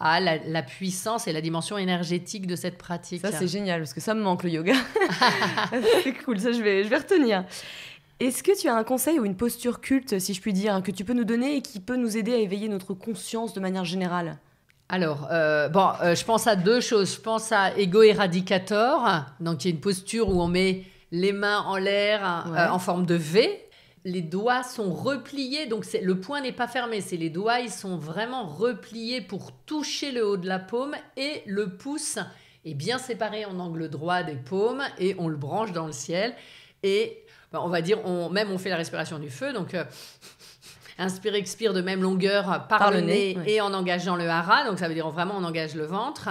à la, la, puissance et la dimension énergétique de cette pratique. Ça, c'est génial, parce que ça me manque le yoga. *laughs* c'est cool, ça, je vais, je vais retenir. Est-ce que tu as un conseil ou une posture culte, si je puis dire, hein, que tu peux nous donner et qui peut nous aider à éveiller notre conscience de manière générale alors, euh, bon, euh, je pense à deux choses. Je pense à Ego Eradicator, donc il y a une posture où on met les mains en l'air hein, euh, en forme de V. Les doigts sont repliés, donc le point n'est pas fermé, c'est les doigts, ils sont vraiment repliés pour toucher le haut de la paume et le pouce est bien séparé en angle droit des paumes et on le branche dans le ciel. Et on va dire, même on fait la respiration du feu, donc euh, *laughs* inspire, expire de même longueur par, le, nez, et en engageant le hara, donc ça veut dire vraiment on engage le ventre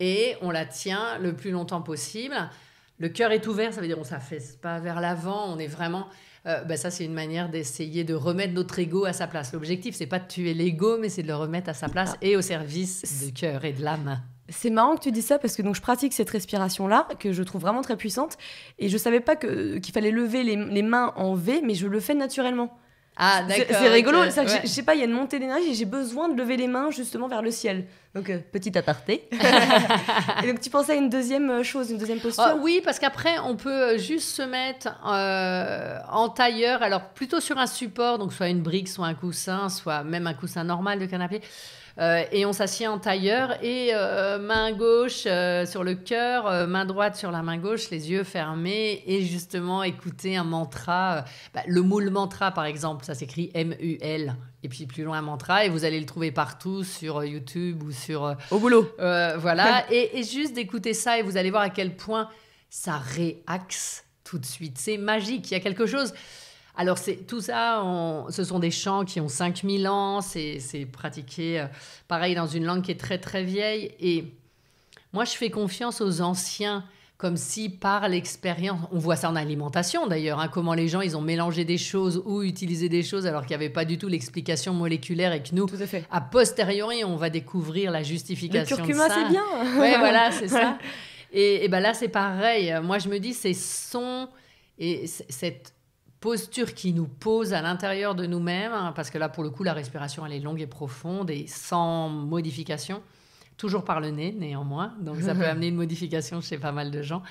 et on la tient le plus longtemps possible. Le cœur est ouvert, ça veut dire on ne s'affaisse pas vers l'avant, on est vraiment... Euh, ben ça c'est une manière d'essayer de remettre notre ego à sa place. L'objectif c'est pas de tuer l'ego, mais c'est de le remettre à sa place et au service du cœur et de l'âme. C'est marrant que tu dis ça parce que donc je pratique cette respiration là que je trouve vraiment très puissante et je savais pas que qu'il fallait lever les, mains en V mais je le fais naturellement. Ah d'accord. C'est rigolo, Je ne sais pas, il y a une montée d'énergie et j'ai besoin de lever les mains justement vers le ciel. Donc petite euh, petit aparté. *laughs* et donc tu pensais à une deuxième euh, chose, une deuxième posture ah, Oui, parce qu'après on peut euh, juste se mettre en tailleur, alors plutôt sur un support, donc soit une brique, soit un coussin, soit même un coussin normal de canapé. Euh, et on s'assied en tailleur et euh, main gauche euh, sur le cœur, main droite sur la main gauche, les yeux fermés et justement écouter un mantra. Bah, le moule mantra par exemple, ça s'écrit M-U-L et puis plus loin un mantra et vous allez le trouver partout sur YouTube ou sur... Au boulot. voilà. *laughs* et, et juste d'écouter ça et vous allez voir à quel point ça réaxe tout de suite. C'est magique. Il y a quelque chose... Alors, c'est, tout ça, ce sont des chants qui ont 5000 ans, c'est, pratiqué euh, pareil dans une langue qui est très très vieille. Et moi, je fais confiance aux anciens, comme si par l'expérience, on voit ça en alimentation d'ailleurs, hein, comment les gens, ils ont mélangé des choses ou utilisé des choses alors qu'il n'y avait pas du tout l'explication moléculaire et que nous, à, a posteriori, on va découvrir la justification. Le curcuma, c'est bien. Oui, *laughs* voilà, c'est ça. Et, et ben là, c'est pareil. Moi, je me dis, ces sons et cette posture qui nous pose à l'intérieur de nous-mêmes, hein, parce que là, pour le coup, la respiration, elle est longue et profonde et sans modification, toujours par le nez, néanmoins. Donc, ça peut *laughs* amener une modification chez pas mal de gens.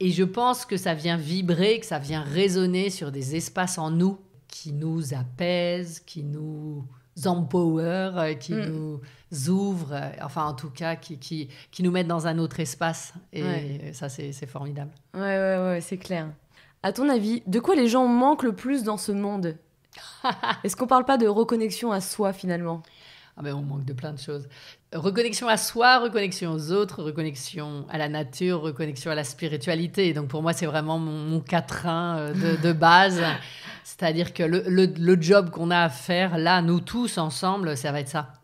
Et je pense que ça vient vibrer, que ça vient résonner sur des espaces en nous qui nous apaisent, qui nous empower, euh, qui mm. nous ouvrent, euh, enfin en tout cas qui, qui, qui, nous mettent dans un autre espace. Et ça, c'est formidable. Ouais, ouais, ouais, c'est clair. À ton avis, de quoi les gens manquent le plus dans ce monde *laughs* Est-ce qu'on parle pas de reconnexion à soi finalement ah ben, on manque de plein de choses. Reconnexion à soi, reconnexion aux autres, reconnexion à la nature, reconnexion à la spiritualité. Donc pour moi, c'est vraiment mon, mon quatrain euh, *laughs* de, base. C'est-à-dire que le, job qu'on a à faire là, nous tous ensemble, ça va être ça.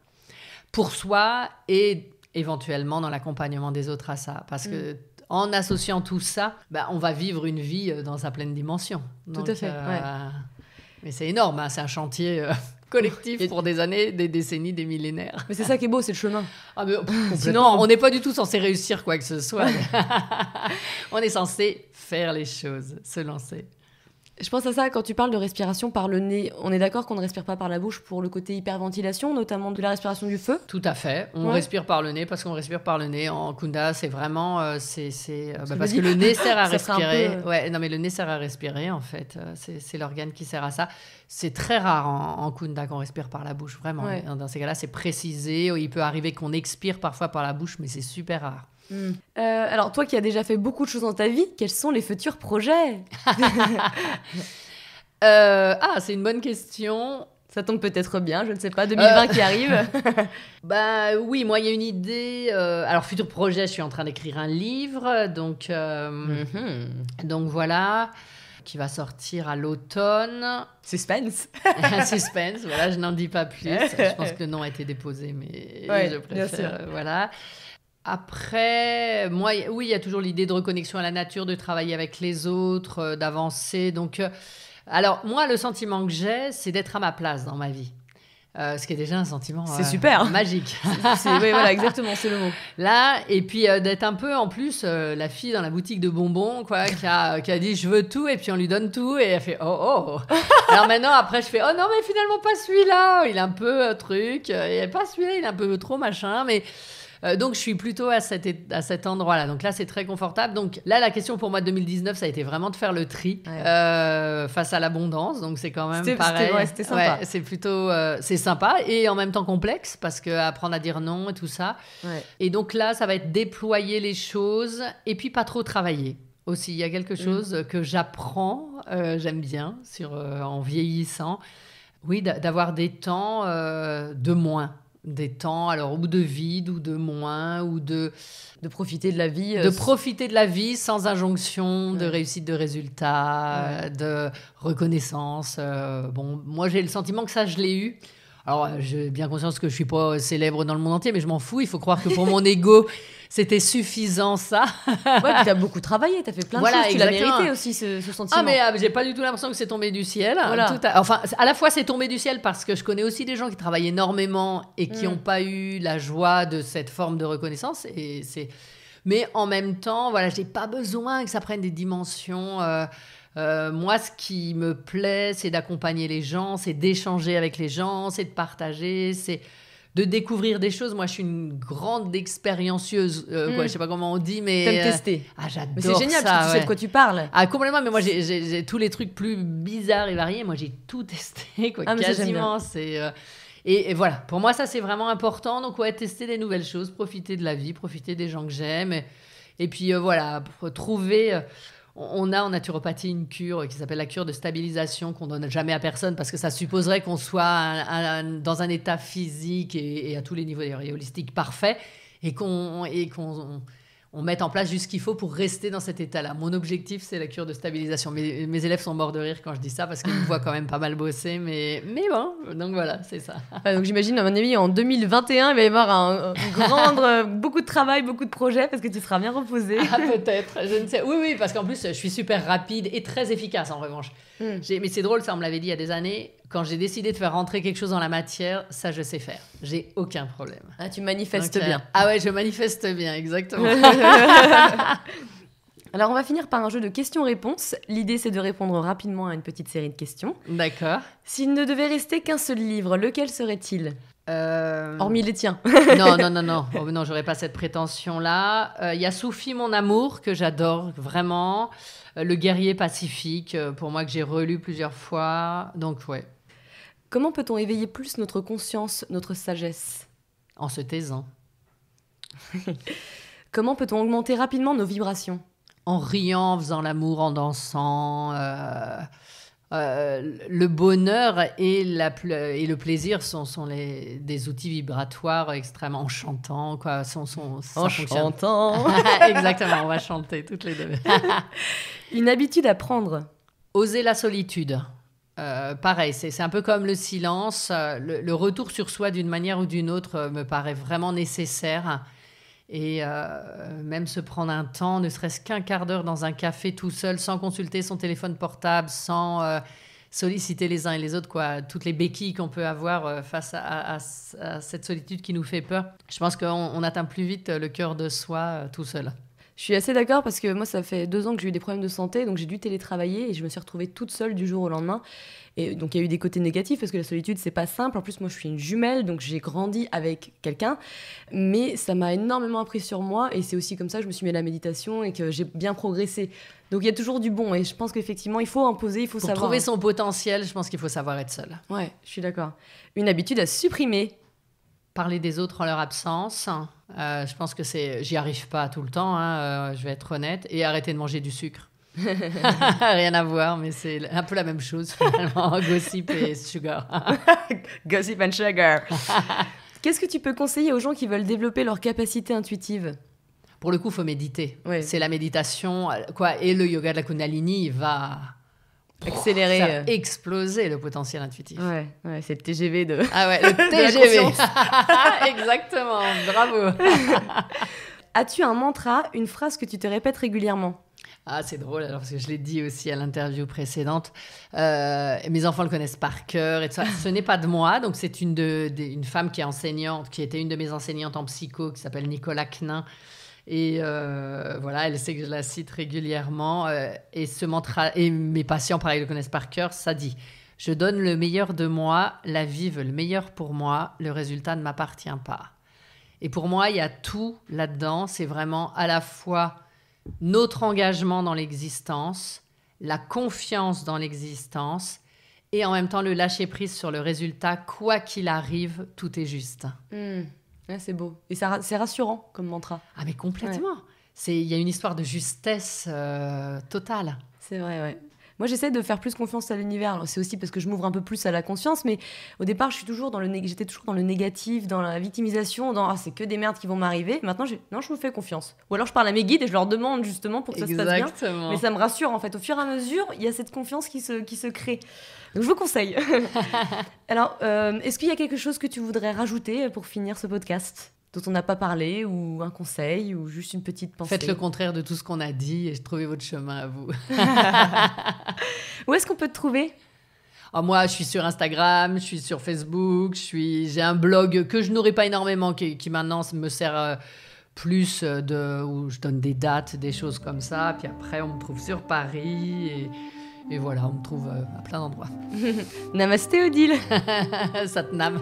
Pour soi et éventuellement dans l'accompagnement des autres à ça. Parce mm. que en associant tout ça, bah, on va vivre une vie euh, dans sa pleine dimension. tout à fait. Euh, mais c'est énorme, hein, c'est un chantier. Euh, *laughs* collectif pour des années, des décennies, des millénaires. Mais c'est ça qui est beau, c'est le chemin. Ah, *laughs* sinon, on n'est pas du tout censé réussir quoi que ce soit. *laughs* on est censé faire les choses, se lancer. Je pense à ça quand tu parles de respiration par le nez. On est d'accord qu'on ne respire pas par la bouche pour le côté hyperventilation, notamment de la respiration du feu Tout à fait. On respire par le nez parce qu'on respire par le nez. En kunda, c'est vraiment. Euh, c'est, euh, bah, parce que le nez *laughs* sert à respirer. Euh, non, mais le nez sert à respirer, en fait. C'est, l'organe qui sert à ça. C'est très rare en, kunda qu'on respire par la bouche, vraiment. Hein, dans ces cas-là, c'est précisé. Il peut arriver qu'on expire parfois par la bouche, mais c'est super rare. Mm. Euh, alors, toi qui as déjà fait beaucoup de choses dans ta vie, quels sont les futurs projets *laughs* *laughs* euh, Ah, c'est une bonne question. Ça tombe peut-être bien, je ne sais pas, 2020 euh. qui arrive. *laughs* bah oui, moi il y a une idée. alors futur projet, je suis en train d'écrire un livre, donc mhm. donc voilà, qui va sortir à l'automne. Suspense. Suspense. Voilà, je n'en dis pas plus. je pense que le nom a été déposé, mais je préfère. voilà. Après, moi, oui, il y a toujours l'idée de reconnexion à la nature, de travailler avec les autres, euh, d'avancer. Donc, euh, alors, moi, le sentiment que j'ai, c'est d'être à ma place dans ma vie. Euh, ce qui est déjà un sentiment c'est super magique *laughs* oui, voilà exactement c'est le mot là et puis d'être un peu en plus la fille dans la boutique de bonbons quoi qui a, qui a dit je veux tout et puis on lui donne tout et elle fait oh oh *laughs* alors maintenant après je fais oh non mais finalement pas celui-là il est un peu truc et pas celui-là il est un peu trop machin mais euh, donc je suis plutôt à cet, endroit-là. Donc là, c'est très confortable. Donc là, la question pour moi de 2019, ça a été vraiment de faire le tri euh, face à l'abondance. Donc c'est quand même pareil. C'était sympa. c'est plutôt euh, c'est sympa et en même temps complexe parce qu'apprendre à dire non et tout ça. Et donc là, ça va être déployer les choses et puis pas trop travailler aussi. Il y a quelque mm. chose que j'apprends, j'aime bien sur en vieillissant. Oui, d'avoir des temps de moins des temps, alors ou de vide, ou de moins, ou de de profiter de la vie, de euh, profiter de la vie sans injonction, de réussite, de résultat, de reconnaissance. Euh, bon, moi j'ai le sentiment que ça je l'ai eu. Alors euh, j'ai bien conscience que je suis pas célèbre dans le monde entier, mais je m'en fous. Il faut croire que pour mon *laughs* ego c'était suffisant ça. *laughs* ouais, tu as beaucoup travaillé, tu as fait plein de choses, tu l'as mérité aussi ce, sentiment. Ah mais ah, j'ai pas du tout l'impression que c'est tombé du ciel. Enfin, à la fois c'est tombé du ciel parce que je connais aussi des gens qui travaillent énormément et qui n'ont mm. pas eu la joie de cette forme de reconnaissance et c'est. Mais en même temps, voilà, j'ai pas besoin que ça prenne des dimensions. Euh, euh, moi, ce qui me plaît, c'est d'accompagner les gens, c'est d'échanger avec les gens, c'est de partager, c'est de découvrir des choses. Moi, je suis une grande expériencieuse, euh, quoi, hmm. je sais pas comment on dit, mais. T'aimes euh, tester. ah, j'adore. C'est génial, tu sais de quoi tu parles. Ah, complètement, mais moi, j'ai tous les trucs plus bizarres et variés. Moi, j'ai tout *laughs* testé, quoi, ah, quasiment. C'est. Euh, et, voilà, pour moi, ça, c'est vraiment important. Donc, ouais, tester des nouvelles choses, profiter de la vie, profiter des gens que j'aime. Et, puis, voilà, trouver on a en naturopathie une cure qui s'appelle la cure de stabilisation qu'on donne jamais à personne parce que ça supposerait qu'on soit dans un état physique et, à tous les niveaux holistiques parfait et qu'on on met en place juste ce qu'il faut pour rester dans cet état-là. Mon objectif, c'est la cure de stabilisation. Mes, élèves sont morts de rire quand je dis ça parce qu'ils me voient quand même pas mal bosser, mais, mais bon, donc voilà, c'est ça. donc j'imagine, à mon avis, en 2021, il va y avoir un, *laughs* grand, euh, beaucoup de travail, beaucoup de projets parce que tu seras bien reposé. Ah, peut-être, je ne sais. Oui, oui, parce qu'en plus, je suis super rapide et très efficace en revanche. Hmm. Mais c'est drôle, ça, on me l'avait dit il y a des années quand j'ai décidé de faire rentrer quelque chose dans la matière, ça je sais faire. J'ai aucun problème. Ah, tu manifestes euh, bien. Ah ouais, je manifeste bien, exactement. *laughs* Alors on va finir par un jeu de questions-réponses. L'idée c'est de répondre rapidement à une petite série de questions. D'accord. S'il ne devait rester qu'un seul livre, lequel serait-il euh, Hormis les tiens. *laughs* non, non, *laughs* non, non. Oh, non, j'aurais pas cette prétention-là. Euh, il euh, y a mon amour, que j'adore vraiment. le guerrier pacifique, pour moi, que j'ai relu plusieurs fois. Donc, ouais, Comment peut-on éveiller plus notre conscience, notre sagesse En se taisant. *laughs* Comment peut-on augmenter rapidement nos vibrations En riant, en faisant l'amour, en dansant. Euh, euh, le bonheur et, la, et le plaisir sont, les, des outils vibratoires extrêmement enchantants. Quoi, chantant *laughs* Exactement, on va chanter toutes les deux. *laughs* Une habitude à prendre Oser la solitude. Euh, pareil, c'est un peu comme le silence. Le, retour sur soi d'une manière ou d'une autre euh, me paraît vraiment nécessaire. Et euh, même se prendre un temps, ne serait-ce qu'un quart d'heure dans un café tout seul, sans consulter son téléphone portable, sans solliciter les uns et les autres, quoi, toutes les béquilles qu'on peut avoir face à, cette solitude qui nous fait peur. Je pense qu'on atteint plus vite le cœur de soi tout seul. Je suis assez d'accord parce que moi, ça fait deux ans que j'ai eu des problèmes de santé, donc j'ai dû télétravailler et je me suis retrouvée toute seule du jour au lendemain. Et donc il y a eu des côtés négatifs parce que la solitude, c'est pas simple. En plus, moi, je suis une jumelle, donc j'ai grandi avec quelqu'un, mais ça m'a énormément appris sur moi et c'est aussi comme ça que je me suis mis à la méditation et que j'ai bien progressé. Donc il y a toujours du bon et je pense qu'effectivement, il faut imposer, il faut savoir. Pour trouver son potentiel, je pense qu'il faut savoir être seul. Ouais, je suis d'accord. Une habitude à supprimer parler des autres en leur absence. Euh, je pense que c'est, j'y arrive pas tout le temps, hein, euh, je vais être honnête, et arrêter de manger du sucre. *laughs* Rien à voir, mais c'est un peu la même chose finalement, *laughs* gossip et sugar. *laughs* gossip and sugar. Qu'est-ce que tu peux conseiller aux gens qui veulent développer leur capacité intuitive Pour le coup, faut méditer. C'est la méditation, euh, quoi, et le yoga de la Kundalini va accélérer. Euh. exploser le potentiel intuitif. Ouais, c'est le TGV de. Ah ouais, *laughs* le TGV. *laughs* Exactement, bravo. *laughs* As-tu un mantra, une phrase que tu te répètes régulièrement ah, c'est drôle, alors parce que je l'ai dit aussi à l'interview précédente, euh, mes enfants le connaissent par cœur et Ce n'est pas de moi, donc c'est une, une femme qui est enseignante, qui était une de mes enseignantes en psycho, qui s'appelle Nicolas Knin. Et euh, voilà, elle sait que je la cite régulièrement. Euh, et ce mantra, et mes patients, pareil, le connaissent par cœur, ça dit Je donne le meilleur de moi, la vie veut le meilleur pour moi, le résultat ne m'appartient pas. Et pour moi, il y a tout là-dedans. C'est vraiment à la fois notre engagement dans l'existence, la confiance dans l'existence et en même temps le lâcher prise sur le résultat. Quoi qu'il arrive, tout est juste. Hmm c'est beau. Et c'est rassurant comme mantra. Ah, mais complètement. Il y a une histoire de justesse euh, totale. C'est vrai, ouais. Moi, j'essaie de faire plus confiance à l'univers. c'est aussi parce que je m'ouvre un peu plus à la conscience, mais au départ, je suis toujours dans le j'étais toujours dans le négatif, dans la victimisation, dans ah, c'est que des merdes qui vont m'arriver. Maintenant, je... non, je vous fais confiance. Ou alors, je parle à mes guides et je leur demande justement pour que ça se passe bien. Mais ça me rassure en fait. Au fur et à mesure, il y a cette confiance qui se, qui se crée. Donc, je vous conseille. *laughs* alors, euh, est-ce qu'il y a quelque chose que tu voudrais rajouter euh, pour finir ce podcast dont on n'a pas parlé ou un conseil ou juste une petite pensée. Faites le contraire de tout ce qu'on a dit et trouvez votre chemin à vous. *laughs* Où est-ce qu'on peut te trouver ah, moi, je suis sur Instagram, je suis sur Facebook, je suis, j'ai un blog que je n'aurais pas énormément, qui, maintenant me sert euh, plus de, où je donne des dates, des choses comme ça. Puis après, on me trouve sur Paris et, et voilà, on me trouve euh, à plein d'endroits. *laughs* Namasté Odile *laughs* Satnam